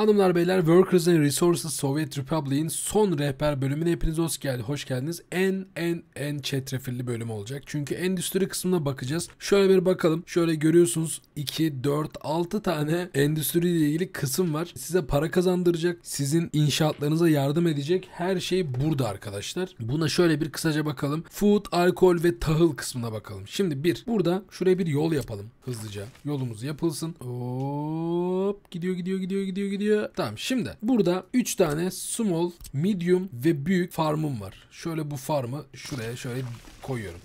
Hanımlar beyler Workers and Resources Soviet Republic'in son rehber bölümüne hepiniz hoş, geldiniz, hoş geldiniz. En en en çetrefilli bölüm olacak. Çünkü endüstri kısmına bakacağız. Şöyle bir bakalım. Şöyle görüyorsunuz 2, 4, 6 tane endüstriyle ilgili kısım var. Size para kazandıracak, sizin inşaatlarınıza yardım edecek her şey burada arkadaşlar. Buna şöyle bir kısaca bakalım. Food, alkol ve tahıl kısmına bakalım. Şimdi bir, burada şuraya bir yol yapalım hızlıca. Yolumuz yapılsın. Hop gidiyor gidiyor gidiyor gidiyor gidiyor videoyu. Tamam şimdi burada 3 tane small, medium ve büyük farmım var. Şöyle bu farmı şuraya şöyle koyuyorum.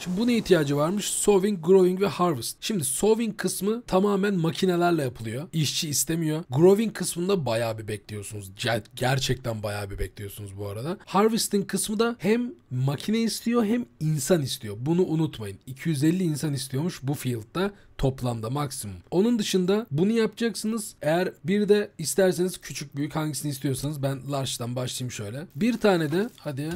Şimdi bu ne ihtiyacı varmış. Sowing, growing ve harvest. Şimdi sowing kısmı tamamen makinelerle yapılıyor. İşçi istemiyor. Growing kısmında bayağı bir bekliyorsunuz. gerçekten bayağı bir bekliyorsunuz bu arada. Harvesting kısmı da hem makine istiyor hem insan istiyor. Bunu unutmayın. 250 insan istiyormuş bu field'da toplamda maksimum. Onun dışında bunu yapacaksınız. Eğer bir de isterseniz küçük büyük hangisini istiyorsanız ben large'dan başlayayım şöyle. Bir tane de hadi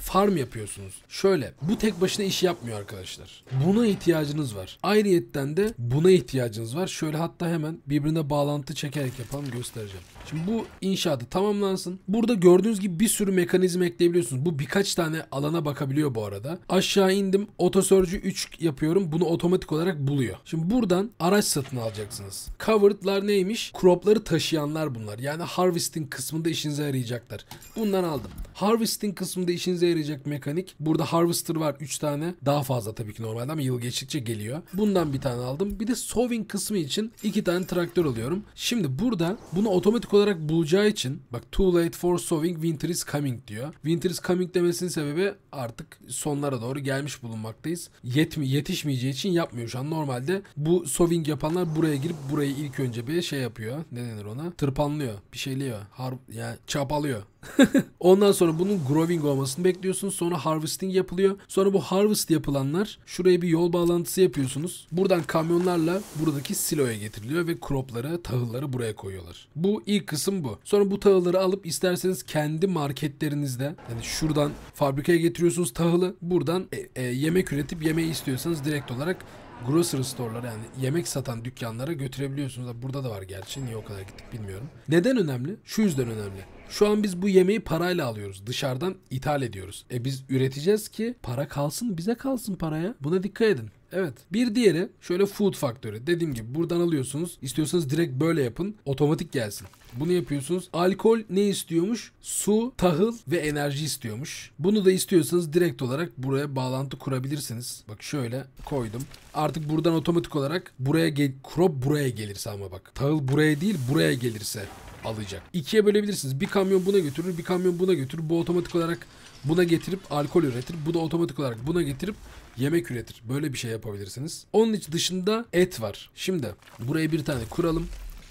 farm yapıyorsunuz. Şöyle bu tek başına iş yapmıyor arkadaşlar. Buna ihtiyacınız var. Ayrıyetten de buna ihtiyacınız var. Şöyle hatta hemen birbirine bağlantı çekerek yapalım göstereceğim. Şimdi bu inşaatı tamamlansın. Burada gördüğünüz gibi bir sürü mekanizma ekleyebiliyorsunuz. Bu birkaç tane alana bakabiliyor bu arada. Aşağı indim. Otosörcü 3 yapıyorum. Bunu otomatik olarak buluyor. Şimdi buradan araç satın alacaksınız. Covered'lar neymiş? Crop'ları taşıyanlar bunlar. Yani harvesting kısmında işinize yarayacaklar. Bundan aldım. Harvesting kısmında işinize yarayacak mekanik. Burada harvester var 3 tane. Daha fazla tabii ki normalde ama yıl geçtikçe geliyor. Bundan bir tane aldım. Bir de sowing kısmı için 2 tane traktör alıyorum. Şimdi burada bunu otomatik olarak olarak bulacağı için bak too late for sowing winter is coming diyor. Winter is coming demesinin sebebi artık sonlara doğru gelmiş bulunmaktayız. Yetmi yetişmeyeceği için yapmıyor şu an. Normalde bu sowing yapanlar buraya girip burayı ilk önce bir şey yapıyor. Ne denir ona? Tırpanlıyor. Bir şeyliyor. Har yani çapalıyor. Ondan sonra bunun growing olmasını bekliyorsunuz. Sonra harvesting yapılıyor. Sonra bu harvest yapılanlar şuraya bir yol bağlantısı yapıyorsunuz. Buradan kamyonlarla buradaki siloya getiriliyor ve cropları, tahılları buraya koyuyorlar. Bu ilk kısım bu. Sonra bu tahılları alıp isterseniz kendi marketlerinizde yani şuradan fabrikaya getiriyorsunuz tahılı. Buradan e, e, yemek üretip yemeği istiyorsanız direkt olarak grocery store'lara yani yemek satan dükkanlara götürebiliyorsunuz. Burada da var gerçi niye o kadar gittik bilmiyorum. Neden önemli? Şu yüzden önemli. Şu an biz bu yemeği parayla alıyoruz. Dışarıdan ithal ediyoruz. E biz üreteceğiz ki para kalsın bize kalsın paraya. Buna dikkat edin. Evet. Bir diğeri şöyle Food faktörü Dediğim gibi buradan alıyorsunuz. İstiyorsanız direkt böyle yapın. Otomatik gelsin. Bunu yapıyorsunuz. Alkol ne istiyormuş? Su, tahıl ve enerji istiyormuş. Bunu da istiyorsanız direkt olarak buraya bağlantı kurabilirsiniz. Bak şöyle koydum. Artık buradan otomatik olarak buraya gel crop buraya gelirse ama bak. Tahıl buraya değil buraya gelirse alacak. İkiye bölebilirsiniz. Bir kamyon buna götürür, bir kamyon buna götürür. Bu otomatik olarak buna getirip alkol üretir. Bu da otomatik olarak buna getirip yemek üretir. Böyle bir şey yapabilirsiniz. Onun dışında et var. Şimdi buraya bir tane kuralım.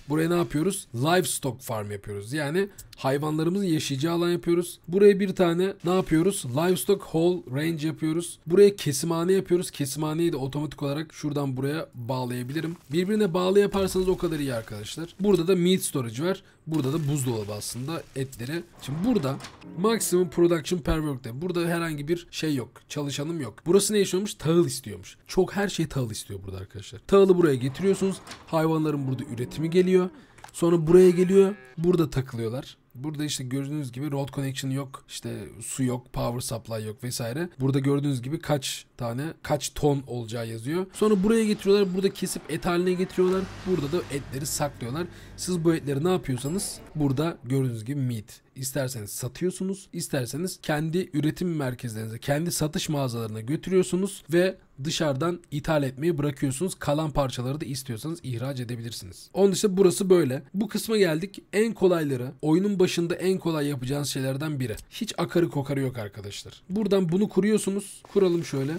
Buraya ne yapıyoruz? Livestock farm yapıyoruz. Yani hayvanlarımızın yaşayacağı alan yapıyoruz. Buraya bir tane ne yapıyoruz? Livestock hall range yapıyoruz. Buraya kesimhane yapıyoruz. Kesimhaneyi de otomatik olarak şuradan buraya bağlayabilirim. Birbirine bağlı yaparsanız o kadar iyi arkadaşlar. Burada da meat storage var. Burada da buzdolabı aslında etleri. Şimdi burada maximum production per workday. Burada herhangi bir şey yok. Çalışanım yok. Burası ne istiyormuş? Tahıl istiyormuş. Çok her şey tahıl istiyor burada arkadaşlar. Tahılı buraya getiriyorsunuz. Hayvanların burada üretimi geliyor. Sonra buraya geliyor. Burada takılıyorlar. Burada işte gördüğünüz gibi road connection yok. işte su yok, power supply yok vesaire. Burada gördüğünüz gibi kaç tane, kaç ton olacağı yazıyor. Sonra buraya getiriyorlar. Burada kesip et haline getiriyorlar. Burada da etleri saklıyorlar. Siz bu etleri ne yapıyorsanız burada gördüğünüz gibi meat İsterseniz satıyorsunuz, isterseniz kendi üretim merkezlerinize, kendi satış mağazalarına götürüyorsunuz ve dışarıdan ithal etmeyi bırakıyorsunuz. Kalan parçaları da istiyorsanız ihraç edebilirsiniz. Onun dışında burası böyle. Bu kısma geldik. En kolayları, oyunun başında en kolay yapacağınız şeylerden biri. Hiç akarı kokarı yok arkadaşlar. Buradan bunu kuruyorsunuz. Kuralım şöyle.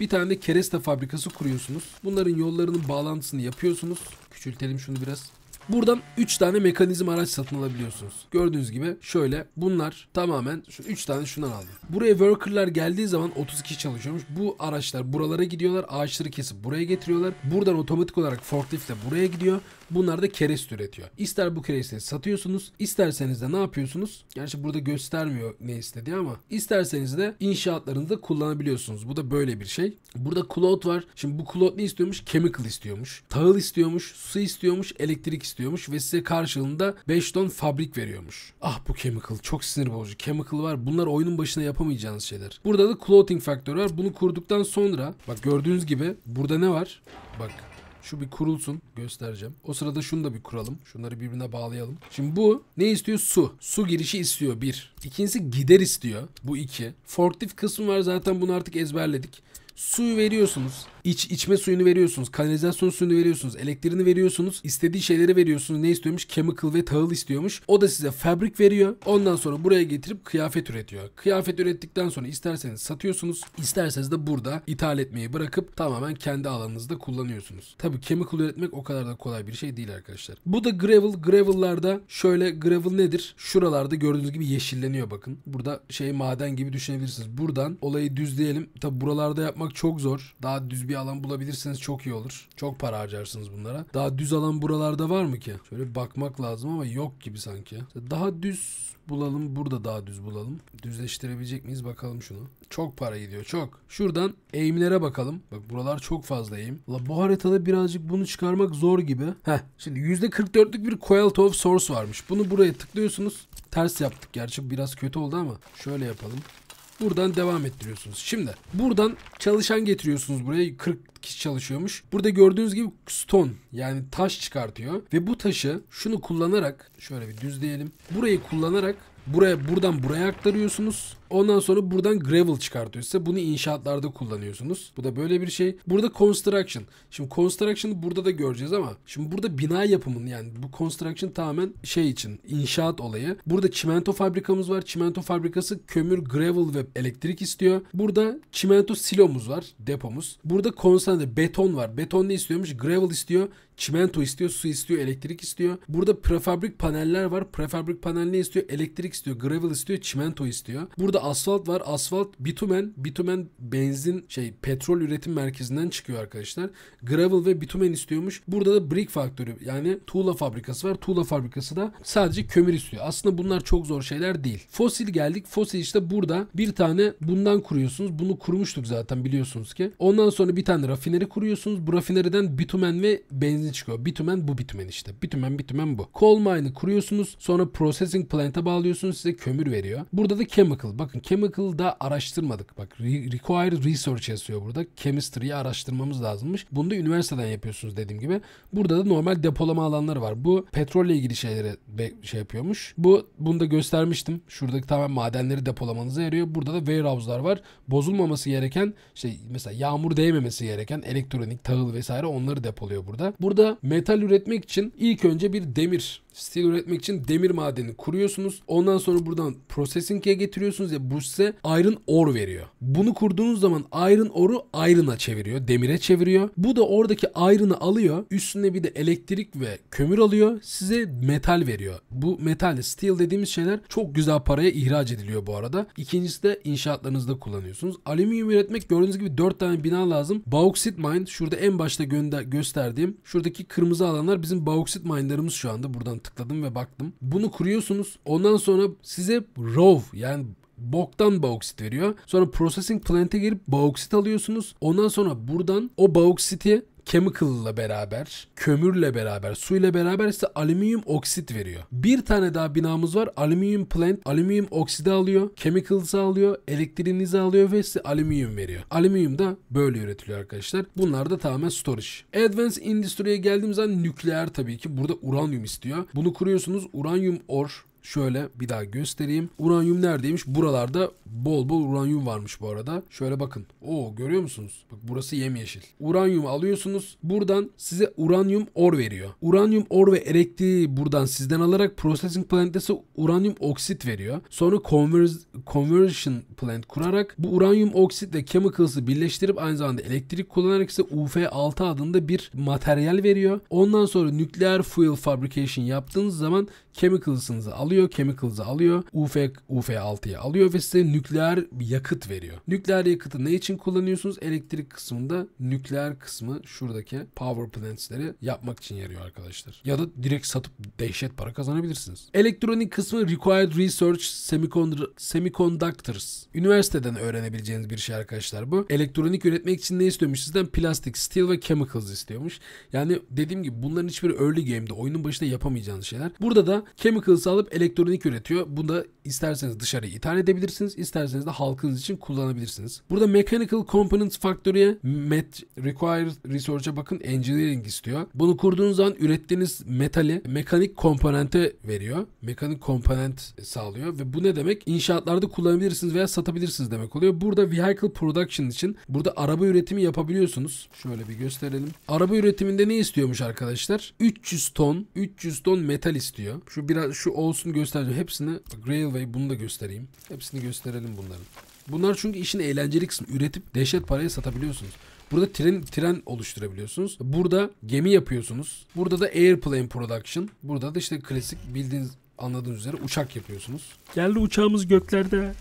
Bir tane de kereste fabrikası kuruyorsunuz. Bunların yollarının bağlantısını yapıyorsunuz. Küçültelim şunu biraz. Buradan 3 tane mekanizm araç satın alabiliyorsunuz. Gördüğünüz gibi şöyle bunlar tamamen şu 3 tane şundan aldım. Buraya worker'lar geldiği zaman 30 kişi çalışıyormuş. Bu araçlar buralara gidiyorlar. Ağaçları kesip buraya getiriyorlar. Buradan otomatik olarak forklift de buraya gidiyor. Bunlar da kerest üretiyor. İster bu kereste satıyorsunuz, isterseniz de ne yapıyorsunuz? Gerçi burada göstermiyor ne istedi ama isterseniz de inşaatlarınızda kullanabiliyorsunuz. Bu da böyle bir şey. Burada cloud var. Şimdi bu cloud ne istiyormuş? Chemical istiyormuş. Tahıl istiyormuş, su istiyormuş, elektrik istiyormuş ve size karşılığında 5 ton fabrik veriyormuş. Ah bu chemical çok sinir bozucu. Chemical var. Bunlar oyunun başına yapamayacağınız şeyler. Burada da clothing faktörü var. Bunu kurduktan sonra bak gördüğünüz gibi burada ne var? Bak şu bir kurulsun göstereceğim. O sırada şunu da bir kuralım. Şunları birbirine bağlayalım. Şimdi bu ne istiyor? Su. Su girişi istiyor bir. İkincisi gider istiyor. Bu iki. Forklift kısmı var zaten bunu artık ezberledik. Suyu veriyorsunuz. İç, içme suyunu veriyorsunuz, kanalizasyon suyunu veriyorsunuz, elektriğini veriyorsunuz, istediği şeyleri veriyorsunuz. Ne istiyormuş? Chemical ve tahıl istiyormuş. O da size fabrik veriyor. Ondan sonra buraya getirip kıyafet üretiyor. Kıyafet ürettikten sonra isterseniz satıyorsunuz, isterseniz de burada ithal etmeyi bırakıp tamamen kendi alanınızda kullanıyorsunuz. Tabii chemical üretmek o kadar da kolay bir şey değil arkadaşlar. Bu da gravel. Gravel'larda şöyle gravel nedir? Şuralarda gördüğünüz gibi yeşilleniyor bakın. Burada şey maden gibi düşünebilirsiniz. Buradan olayı düzleyelim. Tabi buralarda yapmak çok zor. Daha düz bir bir alan bulabilirseniz çok iyi olur. Çok para harcarsınız bunlara. Daha düz alan buralarda var mı ki? Şöyle bakmak lazım ama yok gibi sanki. Daha düz bulalım. Burada daha düz bulalım. Düzleştirebilecek miyiz bakalım şunu. Çok para gidiyor çok. Şuradan eğimlere bakalım. Bak buralar çok fazla eğim. La bu haritada birazcık bunu çıkarmak zor gibi. Heh şimdi %44'lük bir Coiled of Source varmış. Bunu buraya tıklıyorsunuz. Ters yaptık gerçi biraz kötü oldu ama. Şöyle yapalım. Buradan devam ettiriyorsunuz. Şimdi buradan çalışan getiriyorsunuz buraya. 40 kişi çalışıyormuş. Burada gördüğünüz gibi stone yani taş çıkartıyor. Ve bu taşı şunu kullanarak şöyle bir düzleyelim. Burayı kullanarak buraya buradan buraya aktarıyorsunuz. Ondan sonra buradan gravel çıkartıyorsa Bunu inşaatlarda kullanıyorsunuz. Bu da böyle bir şey. Burada construction. Şimdi construction'ı burada da göreceğiz ama şimdi burada bina yapımının yani bu construction tamamen şey için inşaat olayı. Burada çimento fabrikamız var. Çimento fabrikası kömür, gravel ve elektrik istiyor. Burada çimento silomuz var. Depomuz. Burada konstante beton var. Beton ne istiyormuş? Gravel istiyor. Çimento istiyor, su istiyor, elektrik istiyor. Burada prefabrik paneller var. Prefabrik panel ne istiyor? Elektrik istiyor, gravel istiyor, çimento istiyor. Burada Burada asfalt var. Asfalt bitumen. Bitumen benzin şey petrol üretim merkezinden çıkıyor arkadaşlar. Gravel ve bitumen istiyormuş. Burada da brick faktörü yani tuğla fabrikası var. Tuğla fabrikası da sadece kömür istiyor. Aslında bunlar çok zor şeyler değil. Fosil geldik. Fosil işte burada bir tane bundan kuruyorsunuz. Bunu kurmuştuk zaten biliyorsunuz ki. Ondan sonra bir tane rafineri kuruyorsunuz. Bu rafineriden bitumen ve benzin çıkıyor. Bitumen bu bitumen işte. Bitumen bitumen bu. Coal mine'ı kuruyorsunuz. Sonra processing plant'a bağlıyorsunuz. Size kömür veriyor. Burada da chemical. Bak bakın chemical'da araştırmadık. Bak required research yazıyor burada. Chemistry'yi araştırmamız lazımmış. Bunu da üniversiteden yapıyorsunuz dediğim gibi. Burada da normal depolama alanları var. Bu petrolle ilgili şeylere şey yapıyormuş. Bu bunu da göstermiştim. Şuradaki tamamen madenleri depolamanıza yarıyor. Burada da warehouse'lar var. Bozulmaması gereken şey mesela yağmur değmemesi gereken elektronik, tahıl vesaire onları depoluyor burada. Burada metal üretmek için ilk önce bir demir stil üretmek için demir madeni kuruyorsunuz. Ondan sonra buradan processing'e getiriyorsunuz size bu size Iron Ore veriyor. Bunu kurduğunuz zaman Iron Ore'u Iron'a çeviriyor. Demire çeviriyor. Bu da oradaki Iron'ı alıyor. Üstüne bir de elektrik ve kömür alıyor. Size metal veriyor. Bu metal steel dediğimiz şeyler çok güzel paraya ihraç ediliyor bu arada. İkincisi de inşaatlarınızda kullanıyorsunuz. Alüminyum üretmek gördüğünüz gibi 4 tane bina lazım. Bauxit mine şurada en başta gönder gösterdiğim şuradaki kırmızı alanlar bizim bauxit mine'larımız şu anda. Buradan tıkladım ve baktım. Bunu kuruyorsunuz. Ondan sonra size raw yani boktan bauxit veriyor. Sonra processing plant'e girip bauxit alıyorsunuz. Ondan sonra buradan o bauxit'i chemical ile beraber, kömürle beraber, su ile beraber size alüminyum oksit veriyor. Bir tane daha binamız var. Alüminyum plant, alüminyum oksidi alıyor, chemicals'ı alıyor, elektriğinizi alıyor ve size alüminyum veriyor. Alüminyum da böyle üretiliyor arkadaşlar. Bunlar da tamamen storage. Advanced Industry'ye geldiğimiz zaman nükleer tabii ki. Burada uranyum istiyor. Bunu kuruyorsunuz. Uranyum or. Şöyle bir daha göstereyim. Uranyum neredeymiş? Buralarda bol bol uranyum varmış bu arada. Şöyle bakın. Oo görüyor musunuz? Bak burası yemyeşil. Uranyum alıyorsunuz. Buradan size uranyum or veriyor. Uranyum or ve elektriği buradan sizden alarak processing plant'tesi uranyum oksit veriyor. Sonra conversion plant kurarak bu uranyum oksitle chemicals'ı birleştirip aynı zamanda elektrik kullanarak size UF6 adında bir materyal veriyor. Ondan sonra nükleer fuel fabrication yaptığınız zaman chemicals'ınızı alıyor alıyor, chemicals'ı alıyor, UF, UF6'yı alıyor ve size nükleer yakıt veriyor. Nükleer yakıtı ne için kullanıyorsunuz? Elektrik kısmında nükleer kısmı şuradaki power plants'leri yapmak için yarıyor arkadaşlar. Ya da direkt satıp dehşet para kazanabilirsiniz. Elektronik kısmı Required Research Semiconductors. Üniversiteden öğrenebileceğiniz bir şey arkadaşlar bu. Elektronik üretmek için ne istiyormuş sizden? Plastik, steel ve chemicals istiyormuş. Yani dediğim gibi bunların hiçbiri early game'de oyunun başında yapamayacağınız şeyler. Burada da chemicals alıp elektronik elektronik üretiyor. Bunu da isterseniz dışarıya ithal edebilirsiniz. isterseniz de halkınız için kullanabilirsiniz. Burada Mechanical Components Factory'e Met Required Research'a bakın Engineering istiyor. Bunu kurduğunuz zaman ürettiğiniz metali mekanik komponente veriyor. Mekanik komponent sağlıyor ve bu ne demek? İnşaatlarda kullanabilirsiniz veya satabilirsiniz demek oluyor. Burada Vehicle Production için burada araba üretimi yapabiliyorsunuz. Şöyle bir gösterelim. Araba üretiminde ne istiyormuş arkadaşlar? 300 ton, 300 ton metal istiyor. Şu biraz şu olsun şunu göstereceğim. Hepsini Railway bunu da göstereyim. Hepsini gösterelim bunların. Bunlar çünkü işin eğlenceli kısmı. Üretip dehşet paraya satabiliyorsunuz. Burada tren tren oluşturabiliyorsunuz. Burada gemi yapıyorsunuz. Burada da airplane production. Burada da işte klasik bildiğiniz anladığınız üzere uçak yapıyorsunuz. Yerli uçağımız göklerde.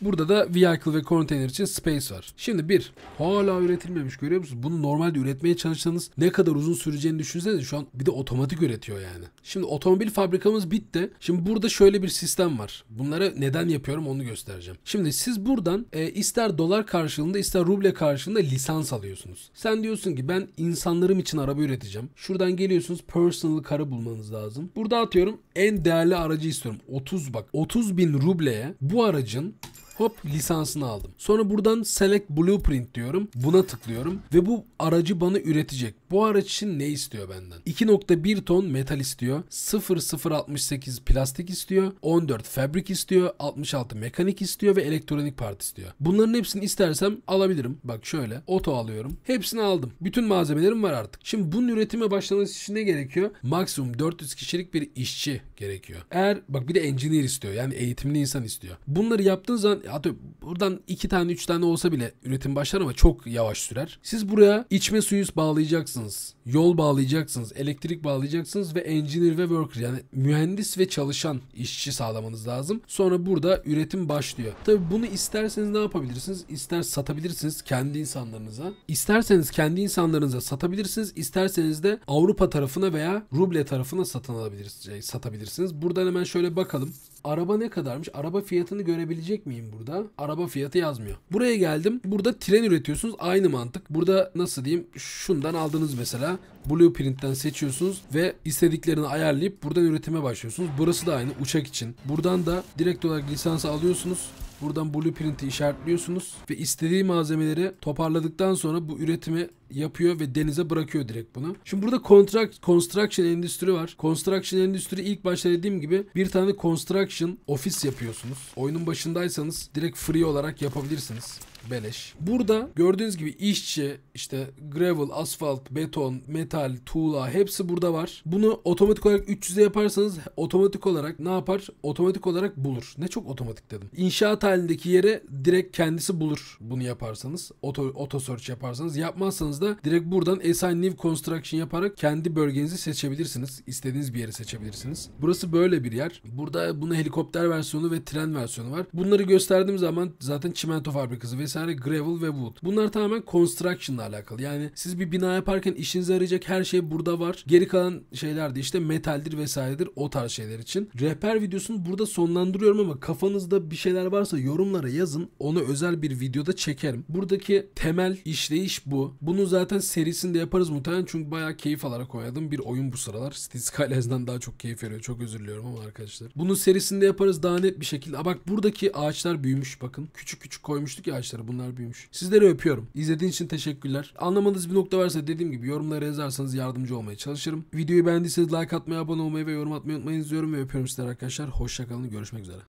Burada da vehicle ve container için space var. Şimdi bir hala üretilmemiş görüyor musunuz? Bunu normalde üretmeye çalışsanız ne kadar uzun süreceğini düşünsenize şu an bir de otomatik üretiyor yani. Şimdi otomobil fabrikamız bitti. Şimdi burada şöyle bir sistem var. Bunlara neden yapıyorum onu göstereceğim. Şimdi siz buradan e, ister dolar karşılığında ister ruble karşılığında lisans alıyorsunuz. Sen diyorsun ki ben insanlarım için araba üreteceğim. Şuradan geliyorsunuz personal karı bulmanız lazım. Burada atıyorum en değerli aracı istiyorum. 30 bak 30 bin rubleye bu aracın hop lisansını aldım. Sonra buradan Select Blueprint diyorum. Buna tıklıyorum ve bu aracı bana üretecek. Bu araç için ne istiyor benden? 2.1 ton metal istiyor. 0068 plastik istiyor. 14 fabric istiyor. 66 mekanik istiyor ve elektronik part istiyor. Bunların hepsini istersem alabilirim. Bak şöyle oto alıyorum. Hepsini aldım. Bütün malzemelerim var artık. Şimdi bunun üretime başlaması için ne gerekiyor? Maksimum 400 kişilik bir işçi gerekiyor. Eğer bak bir de engineer istiyor. Yani eğitimli insan istiyor. Bunları yaptığın zaman atıyorum buradan iki tane üç tane olsa bile üretim başlar ama çok yavaş sürer. Siz buraya içme suyu bağlayacaksınız. Yol bağlayacaksınız. Elektrik bağlayacaksınız ve engineer ve worker yani mühendis ve çalışan işçi sağlamanız lazım. Sonra burada üretim başlıyor. Tabi bunu isterseniz ne yapabilirsiniz? İster satabilirsiniz kendi insanlarınıza. İsterseniz kendi insanlarınıza satabilirsiniz. İsterseniz de Avrupa tarafına veya ruble tarafına satın alabilirsiniz. Satabilirsiniz. Buradan hemen şöyle bakalım. Araba ne kadarmış? Araba fiyatını görebilecek miyim burada? Araba fiyatı yazmıyor. Buraya geldim. Burada tren üretiyorsunuz. Aynı mantık. Burada nasıl diyeyim? Şundan aldınız mesela. Blueprint'ten seçiyorsunuz ve istediklerini ayarlayıp buradan üretime başlıyorsunuz. Burası da aynı uçak için. Buradan da direkt olarak lisansı alıyorsunuz. Buradan blueprint'i işaretliyorsunuz ve istediği malzemeleri toparladıktan sonra bu üretimi yapıyor ve denize bırakıyor direkt bunu. Şimdi burada contract, construction endüstri var. Construction endüstri ilk başta dediğim gibi bir tane construction ofis yapıyorsunuz. Oyunun başındaysanız direkt free olarak yapabilirsiniz beleş. Burada gördüğünüz gibi işçi, işte gravel, asfalt, beton, metal, tuğla hepsi burada var. Bunu otomatik olarak 300'e yaparsanız otomatik olarak ne yapar? Otomatik olarak bulur. Ne çok otomatik dedim. İnşaat halindeki yere direkt kendisi bulur bunu yaparsanız. Oto, auto search yaparsanız. Yapmazsanız baktığınızda direkt buradan Assign New Construction yaparak kendi bölgenizi seçebilirsiniz. İstediğiniz bir yeri seçebilirsiniz. Burası böyle bir yer. Burada bunun helikopter versiyonu ve tren versiyonu var. Bunları gösterdiğim zaman zaten çimento fabrikası vesaire gravel ve wood. Bunlar tamamen construction ile alakalı. Yani siz bir bina yaparken işinize yarayacak her şey burada var. Geri kalan şeyler de işte metaldir vesairedir o tarz şeyler için. Rehber videosunu burada sonlandırıyorum ama kafanızda bir şeyler varsa yorumlara yazın. Onu özel bir videoda çekerim. Buradaki temel işleyiş bu. Bunun zaten serisinde yaparız muhtemelen çünkü bayağı keyif alarak oynadım bir oyun bu sıralar. Cities Skylines'dan daha çok keyif veriyor. Çok özür diliyorum ama arkadaşlar. Bunu serisinde yaparız daha net bir şekilde. Aa, bak buradaki ağaçlar büyümüş bakın. Küçük küçük koymuştuk ya ağaçları bunlar büyümüş. Sizleri öpüyorum. İzlediğiniz için teşekkürler. Anlamadığınız bir nokta varsa dediğim gibi yorumlara yazarsanız yardımcı olmaya çalışırım. Videoyu beğendiyseniz like atmayı, abone olmayı ve yorum atmayı unutmayın diyorum ve öpüyorum sizler arkadaşlar. Hoşçakalın. Görüşmek üzere.